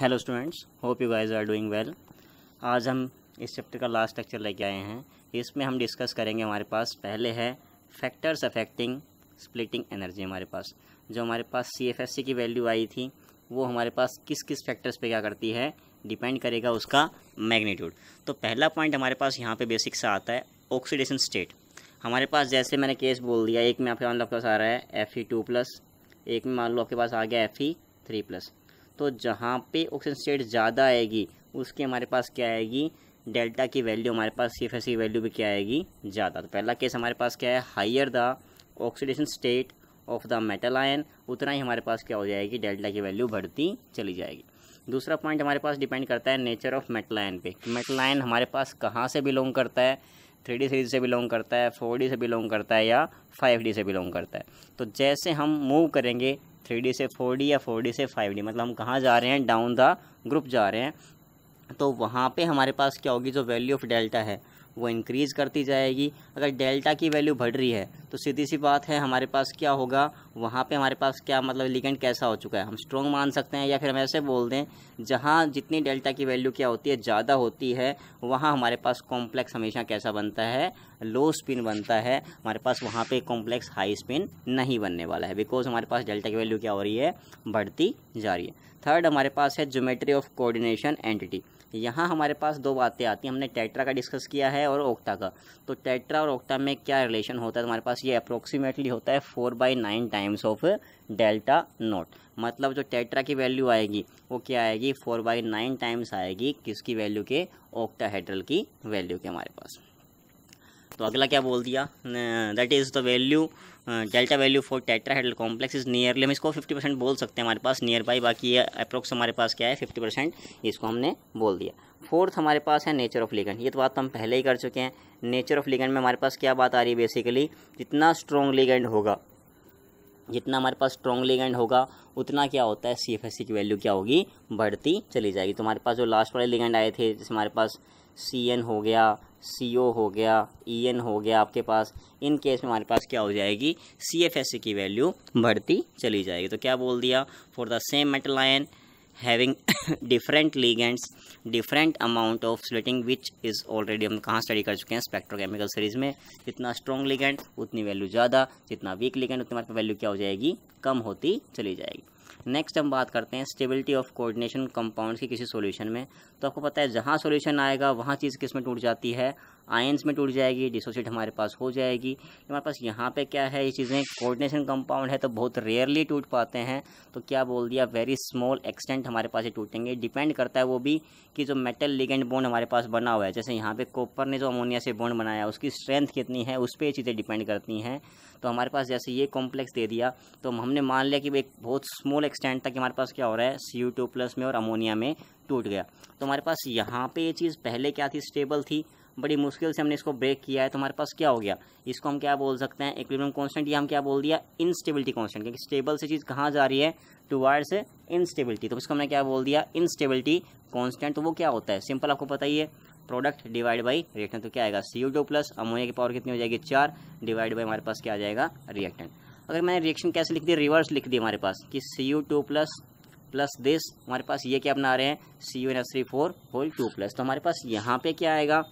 hello students hope you guys are doing well आज हम इस चैप्टर का लास्ट लेक्चर लेके आए हैं इसमें हम डिस्कस करेंगे हमारे पास पहले है फैक्टर्स अफेक्टिंग स्प्लिटिंग एनर्जी हमारे पास जो हमारे पास सी की वैल्यू आई थी वो हमारे पास किस किस फैक्टर्स पे क्या करती है डिपेंड करेगा उसका मैग्नीट्यूड तो पहला पॉइंट हमारे पास यहाँ पर बेसिक सा आता है ऑक्सीडेशन स्टेट हमारे पास जैसे मैंने केस बोल दिया एक में आपके मान लो आपके पास आ रहा है एफ ई टू प्लस एक में मान लो आपके पास आ गया एफ ई थ्री प्लस तो जहाँ पे ऑक्सीजन स्टेट ज़्यादा आएगी उसकी हमारे पास क्या आएगी डेल्टा की वैल्यू हमारे पास सी एफ एस की वैल्यू भी क्या आएगी ज़्यादा तो पहला केस हमारे पास क्या है higher the oxidation state of the metal ion उतना ही हमारे पास क्या हो जाएगी डेल्टा की वैल्यू बढ़ती चली जाएगी दूसरा पॉइंट हमारे पास डिपेंड करता है नेचर ऑफ मेटल आयन पे मेटल आयन हमारे पास कहाँ से बिलोंग करता है थ्री डी सीरीज से बिलोंग करता है फोर डी से बिलोंग करता है या फाइव डी से बिलोंग करता है तो जैसे हम मूव करेंगे थ्री से फोर या फोर से फाइव मतलब हम कहाँ जा रहे हैं डाउन द ग्रुप जा रहे हैं तो वहाँ पर हमारे पास क्या होगी जो वैल्यू ऑफ डेल्टा है वो इंक्रीज़ करती जाएगी अगर डेल्टा की वैल्यू बढ़ रही है तो सीधी सी बात है हमारे पास क्या होगा वहाँ पे हमारे पास क्या मतलब लिगेंड कैसा हो चुका है हम स्ट्रॉन्ग मान सकते हैं या फिर हम ऐसे बोल दें जहाँ जितनी डेल्टा की वैल्यू क्या होती है ज़्यादा होती है वहाँ हमारे पास कॉम्प्लेक्स हमेशा कैसा बनता है लो स्पिन बनता है हमारे पास वहाँ पे कॉम्प्लेक्स हाई स्पिन नहीं बनने वाला है बिकॉज हमारे पास डेल्टा की वैल्यू क्या हो रही है बढ़ती जा रही है थर्ड हमारे पास है जोमेट्री ऑफ कोऑर्डिनेशन एंटिटी यहाँ हमारे पास दो बातें आती हैं हमने टेट्रा का डिस्कस किया है और ओक्टा का तो टेट्रा और ओक्टा में क्या रिलेशन होता है तो हमारे पास ये अप्रोक्सीमेटली होता है four by nine time times of delta naught मतलब जो टेट्रा की वैल्यू आएगी वो क्या आएगी फोर बाई नाइन टाइम्स आएगी किसकी वैल्यू के ऑक्टाहेड्रल की वैल्यू के हमारे पास तो अगला क्या बोल दिया that is the value delta value for tetrahedral complex is nearly हम इसको फिफ्टी परसेंट बोल सकते हैं हमारे पास नियर बाई बाकी अप्रोक्स हमारे पास क्या है फिफ्टी परसेंट इसको हमने बोल दिया फोर्थ हमारे पास है नेचर ऑफ लिगेंड ये तो बात तो हम पहले ही कर चुके हैं नेचर ऑफ लिगेंड में हमारे पास क्या बात आ रही है बेसिकली जितना स्ट्रॉन्ग लिगेंड होगा जितना हमारे पास स्ट्रॉन्ग लिगेंड होगा उतना क्या होता है सी एफ एस सी की वैल्यू क्या होगी बढ़ती चली जाएगी तो हमारे पास जो लास्ट वाले लिगेंड आए थे जैसे हमारे पास सी एन हो गया सी ओ हो गया ई एन हो गया आपके पास इन केस में हमारे पास क्या हो जाएगी सी एफ एस सी की वैल्यू बढ़ती चली जाएगी तो क्या बोल दिया for the same metal ion having different ligands different amount of splitting which is already हम कहाँ study कर चुके हैं स्पेक्ट्रोकेमिकल सीरीज में जितना strong ligand उतनी value ज़्यादा जितना weak ligand उतनी हमारे value क्या हो जाएगी कम होती चली जाएगी नेक्स्ट हम बात करते हैं स्टेबिलिटी ऑफ कोऑर्डिनेशन कंपाउंड्स की किसी सॉल्यूशन में तो आपको पता है जहाँ सॉल्यूशन आएगा वहाँ चीज़ किस में टूट जाती है आयंस में टूट जाएगी डिसोसिएट हमारे पास हो जाएगी हमारे पास यहाँ पे क्या है ये चीज़ें कोऑर्डिनेशन कंपाउंड है तो बहुत रेयरली टूट पाते हैं तो क्या बोल दिया वेरी स्मॉल एक्सटेंट हमारे पास ये टूटेंगे डिपेंड करता है वो भी कि जो मेटल लिगेंड बॉन्ड हमारे पास बना हुआ है जैसे यहाँ पर कॉपर ने जो अमोनिया से बॉन्ड बनाया उसकी स्ट्रेंथ कितनी है उस पर ये चीज़ें डिपेंड करती हैं तो हमारे पास जैसे ये कॉम्प्लेक्स दे दिया तो हमने मान लिया कि एक बहुत स्मॉल एक्सटेंट तक हमारे पास क्या हो रहा है सी प्लस में और अमोनिया में टूट गया तो हमारे पास यहाँ पे ये चीज़ पहले क्या थी स्टेबल थी बड़ी मुश्किल से हमने इसको ब्रेक किया है तो हमारे पास क्या हो गया इसको हम क्या बोल सकते हैं इक्विलिब्रियम कांस्टेंट या हम क्या बोल दिया इनस्टेबिलिटी कांस्टेंट क्योंकि स्टेबल से चीज़ कहाँ जा रही है टू से इनस्टेबिलिटी तो इसको हमने क्या बोल दिया इनस्टेबिलिटी कॉन्स्टेंट तो वो क्या होता है सिंपल आपको पता ही है प्रोडक्ट डिवाइड बाई रिएक्टेंट तो क्या आएगा C U two plus ammonia की पावर कितनी हो जाएगी चार डिवाइड बाई हमारे पास क्या आ जाएगा रिएक्टेंट अगर मैंने रिएक्शन कैसे लिख दी रिवर्स लिख दी हमारे पास कि C U two plus plus this हमारे पास ये क्या अपना आ रहे हैं C U N S three four whole two plus तो हमारे पास यहाँ पे क्या आएगा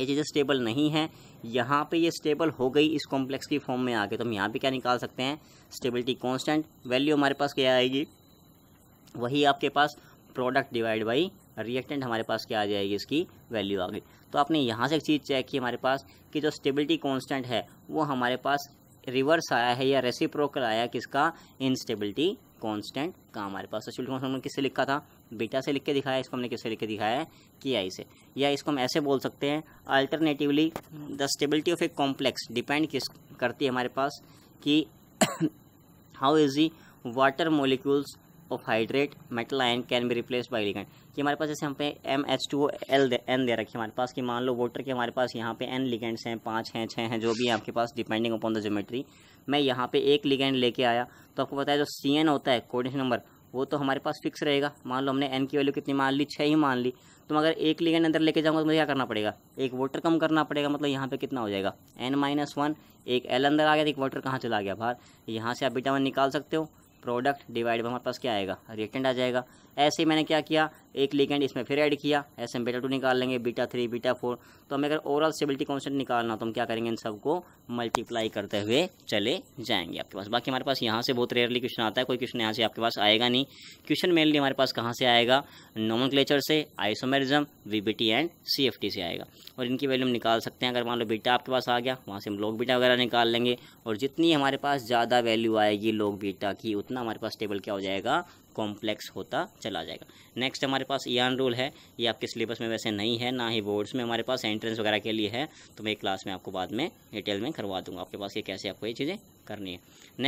ये चीज़ें स्टेबल नहीं है यहाँ पे ये स्टेबल हो गई इस कॉम्प्लेक्स की फॉर्म में आके तो हम यहाँ पे क्या निकाल सकते हैं स्टेबिलिटी कांस्टेंट वैल्यू हमारे पास क्या आएगी वही आपके पास प्रोडक्ट डिवाइड बाई रिएक्टेंट हमारे पास क्या आ जाएगी इसकी वैल्यू आ गई तो आपने यहाँ से एक चीज़ चेक की हमारे पास कि जो स्टेबिलिटी कॉन्स्टेंट है वो हमारे पास रिवर्स आया है या रेसिप्रोकल आया किसका इनस्टेबिलिटी कॉन्स्टेंट का हमारे पास स्टेबिलिटी तो कॉन्स्टेंट किससे लिखा था बीटा से लिख के दिखाया इसको हमने किससे लिख के दिखाया है के आई से या इसको हम ऐसे बोल सकते हैं alternatively the stability of a complex depend किस करती है हमारे पास कि how is the water molecules of hydrate metal ion can be replace by ligand कि हमारे पास जैसे हम पे M H two L N दे रखी हमारे पास कि मान लो वोटर के हमारे पास यहाँ पे एन लिगेंड्स हैं पाँच हैं छः हैं जो भी है आपके पास डिपेंडिंग अपॉन द ज्योमेट्री मैं यहाँ पे एक लिगेंड लेके आया तो आपको पता है जो सी एन होता है कोडिशन नंबर वो तो हमारे पास फिक्स रहेगा मान लो हमने एन की वैल्यू कितनी मान ली छः ही मान ली तो अगर एक लिगेंड अंदर लेके जाऊँगा तो मुझे क्या करना पड़ेगा एक वोटर कम करना पड़ेगा मतलब यहाँ पे कितना हो जाएगा एन माइनस वन एक एल अंदर आ गया एक वोटर कहाँ चला गया बाहर यहाँ से आप बीटा वन निकाल सकते हो प्रोडक्ट डिवाइड हमारे पास क्या आएगा रिएक्टेंट आ जाएगा ऐसे ही मैंने क्या किया एक लिगेंड इसमें फिर ऐड किया ऐसे हम बीटा टू निकाल लेंगे बीटा थ्री बीटा फोर तो हमें अगर ओवरऑल स्टेबिलिटी कॉन्सेंट निकालना तो हम क्या करेंगे इन सबको मल्टीप्लाई करते हुए चले जाएंगे आपके पास बाकी हमारे पास यहाँ से बहुत रेयरली क्वेश्चन आता है कोई क्वेश्चन यहाँ से आपके पास आएगा नहीं क्वेश्चन मेनली हमारे पास कहाँ से आएगा क्लेचर से आइसोमेरिज्म टी एंड टी से आएगा और इनकी वैल्यू हम निकाल सकते हैं अगर मान लो बीटा आपके पास आ गया वहाँ से हम लोग बीटा वगैरह निकाल लेंगे और जितनी हमारे पास ज़्यादा वैल्यू आएगी लोग बीटा की उतना हमारे पास टेबल क्या हो जाएगा कॉम्प्लेक्स होता चला जाएगा नेक्स्ट हमारे पास यान रूल है ये आपके सिलेबस में वैसे नहीं है ना ही बोर्ड्स में हमारे पास एंट्रेंस वगैरह के लिए है तो मैं क्लास में आपको बाद में डिटेल में करवा दूंगा आपके पास ये कैसे आपको ये चीज़ें करनी है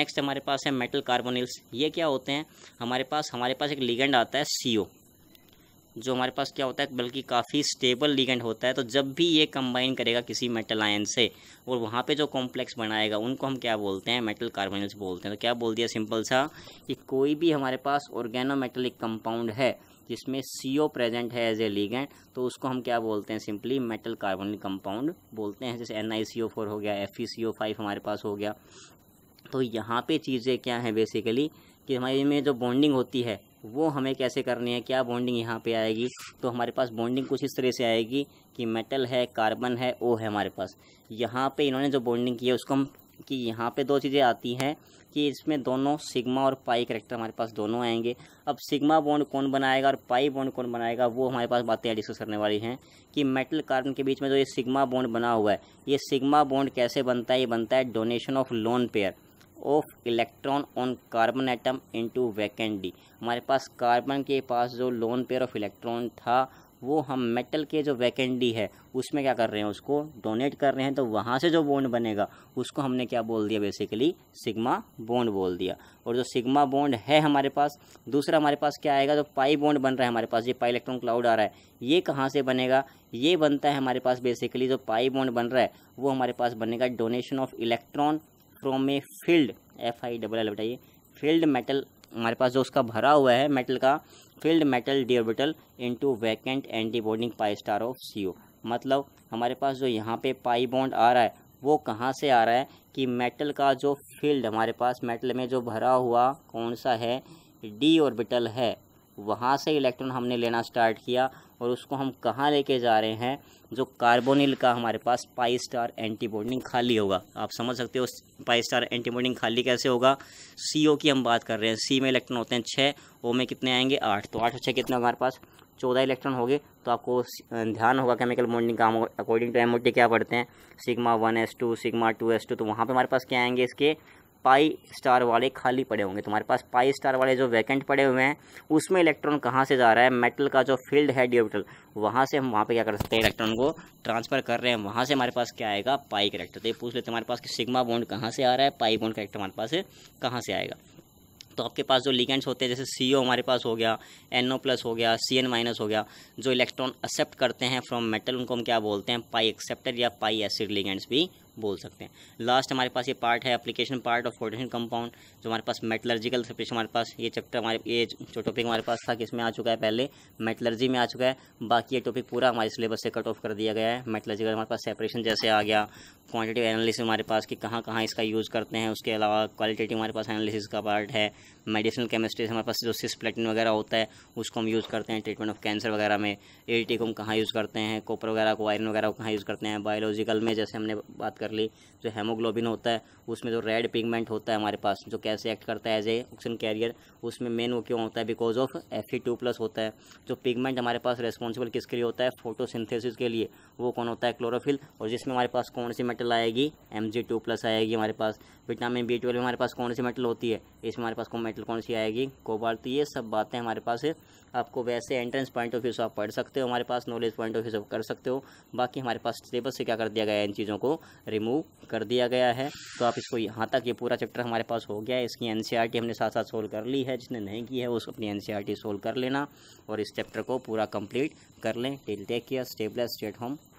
नेक्स्ट हमारे पास है मेटल कार्बोनिल्स ये क्या होते हैं हमारे पास हमारे पास एक लिगेंड आता है सी जो हमारे पास क्या होता है बल्कि काफ़ी स्टेबल लिगेंड होता है तो जब भी ये कंबाइन करेगा किसी मेटल आयन से और वहाँ पे जो कॉम्प्लेक्स बनाएगा उनको हम क्या बोलते हैं मेटल कार्बोनल्स बोलते हैं तो क्या बोल दिया सिंपल सा कि कोई भी हमारे पास ऑर्गेनोमेटलिक कंपाउंड है जिसमें सी ओ प्रेजेंट है एज ए लीगेंट तो उसको हम क्या बोलते हैं सिंपली मेटल कार्बोनिक कंपाउंड बोलते हैं जैसे एन आई सी ओ फोर हो गया एफ ई सी ओ फाइव हमारे पास हो गया तो यहाँ पे चीज़ें क्या हैं बेसिकली कि हमारे में जो बॉन्डिंग होती है वो हमें कैसे करनी है क्या बॉन्डिंग यहाँ पे आएगी तो हमारे पास बॉन्डिंग कुछ इस तरह से आएगी कि मेटल है कार्बन है ओ है हमारे पास यहाँ पे इन्होंने जो बॉन्डिंग की है उसको हम कि यहाँ पे दो चीज़ें आती हैं कि इसमें दोनों सिग्मा और पाई करेक्टर हमारे पास दोनों आएंगे अब सिग्मा बॉन्ड कौन बनाएगा और पाई बॉन्ड कौन बनाएगा वो हमारे पास बातें डिस्कस करने वाली हैं कि मेटल कार्बन के बीच में जो ये सिग्मा बॉन्ड बना हुआ है ये सिग्मा बॉन्ड कैसे बनता है ये बनता है donation of lone pair of electron on carbon atom into vacant D हमारे पास कार्बन के पास जो लोन पेयर ऑफ इलेक्ट्रॉन था वो हम मेटल के जो वैकेंट डी है उसमें क्या कर रहे हैं उसको डोनेट कर रहे हैं तो वहाँ से जो बॉन्ड बनेगा उसको हमने क्या बोल दिया बेसिकली सिग्मा बॉन्ड बोल दिया और जो सिग्मा बॉन्ड है हमारे पास दूसरा हमारे पास क्या आएगा जो पाई बॉन्ड बन रहा है हमारे पास ये पाई इलेक्ट्रॉन क्लाउड आ रहा है ये कहाँ से बनेगा ये बनता है हमारे पास बेसिकली जो पाई बॉन्ड बन रहा है वो हमारे पास बनेगा donation of electron field F I double L बताइए फील्ड मेटल हमारे पास जो उसका भरा हुआ है मेटल का field metal d orbital into vacant antibonding pi star of C मतलब हमारे पास जो यहाँ पे पाई बॉन्ड आ रहा है वो कहाँ से आ रहा है कि मेटल का जो फील्ड हमारे पास मेटल में जो भरा हुआ कौन सा है डी ऑर्बिटल है वहाँ से इलेक्ट्रॉन हमने लेना स्टार्ट किया और उसको हम कहाँ लेके जा रहे हैं जो कार्बोनिल का हमारे पास पाई स्टार एंटीबॉन्डिंग खाली होगा आप समझ सकते हो पाई स्टार एंटीबॉन्डिंग खाली कैसे होगा सी ओ की हम बात कर रहे हैं सी में इलेक्ट्रॉन होते हैं छः ओ में कितने आएंगे आठ तो आठ और छः कितने हमारे पास चौदह इलेक्ट्रॉन हो गए तो आपको ध्यान होगा केमिकल बॉन्डिंग का अकॉर्डिंग टू एम क्या पढ़ते हैं sigma one S two sigma two S two तो वहाँ पर हमारे पास क्या आएंगे इसके पाई स्टार वाले खाली पड़े होंगे तुम्हारे पास पाई स्टार वाले जो वैकेंट पड़े हुए हैं उसमें इलेक्ट्रॉन कहाँ से जा रहा है मेटल का जो फील्ड है ड्यूबिटल वहाँ से हम वहाँ पे क्या कर सकते हैं इलेक्ट्रॉन को ट्रांसफर कर रहे हैं वहाँ से हमारे पास क्या आएगा पाई करेक्टर तो ये पूछ लेते हमारे पास कि सिग्मा बॉन्ड कहाँ से आ रहा है पाई बॉन्ड करेक्टर हमारे पास कहाँ से आएगा तो आपके पास जो लिगेंड्स होते हैं जैसे सी हमारे पास हो गया एन ओ प्लस हो गया सी एन माइनस हो गया जो इलेक्ट्रॉन एक्सेप्ट करते हैं फ्रॉम मेटल उनको हम क्या बोलते हैं पाई एक्सेप्टर या पाई एसिड लिगेंड्स भी बोल सकते हैं लास्ट हमारे पास ये पार्ट है एप्लीकेशन पार्ट ऑफ फोटेशन कंपाउंड जो हमारे पास मेटलर्जिकल सेपरेशन हमारे पास ये चैप्टर हमारे ये जो टॉपिक हमारे पास था किसमें आ चुका है पहले मेटलर्जी में आ चुका है बाकी ये टॉपिक पूरा हमारे सिलेबस से कट ऑफ कर दिया गया है मेटलर्जिकल हमारे पास सेपरेशन जैसे आ गया क्वान्टिटिव एनालिसिस हमारे पास कि कहाँ कहाँ इसका यूज़ करते हैं उसके अलावा क्वालिटेटिव हमारे पास एनालिसिस का पार्ट है मेडिसिनल केमिस्ट्री हमारे पास जो सिस्प्लेटिन वगैरह होता है उसको हम यूज़ करते हैं ट्रीटमेंट ऑफ कैंसर वगैरह में एल को हम कहाँ यूज़ करते हैं कॉपर वगैरह को आयरन वगैरह को कहाँ यूज़ करते हैं बायोलॉजिकल में जैसे हमने बात कर ली जो हेमोग्लोबिन होता है उसमें जो रेड पिगमेंट होता है हमारे पास जो कैसे एक्ट करता है एज ए ऑक्सीजन कैरियर उसमें मेन वो क्यों होता है because of F E two plus होता है जो पिगमेंट हमारे पास रेस्पॉन्सिबल किसके लिए होता है फोटोसिंथेसिस के लिए वो कौन होता है क्लोरोफिल और जिसमें हमारे पास कौन सी मेटल आएगी एम जी टू प्लस आएगी हमारे पास विटामिन बी ट्वेल्व हमारे पास कौन सी मेटल होती है इसमें हमारे पास मेटल कौन सी आएगी कोबाल्ट तो ये सब बातें हमारे पास आपको वैसे एंट्रेंस पॉइंट ऑफ व्यू से आप पढ़ सकते हो हमारे पास नॉलेज पॉइंट ऑफ व्यू से कर सकते हो बाकी हमारे पास सिलेबस से क्या कर दिया गया है इन चीज़ों को रिमूव कर दिया गया है तो आप इसको यहाँ तक ये पूरा चैप्टर हमारे पास हो गया है इसकी एन हमने साथ साथ सोल्व कर ली है जिसने नहीं की है उस अपनी एन सोल्व कर लेना और इस चैप्टर को पूरा कंप्लीट कर लें tell take care stay blessed state home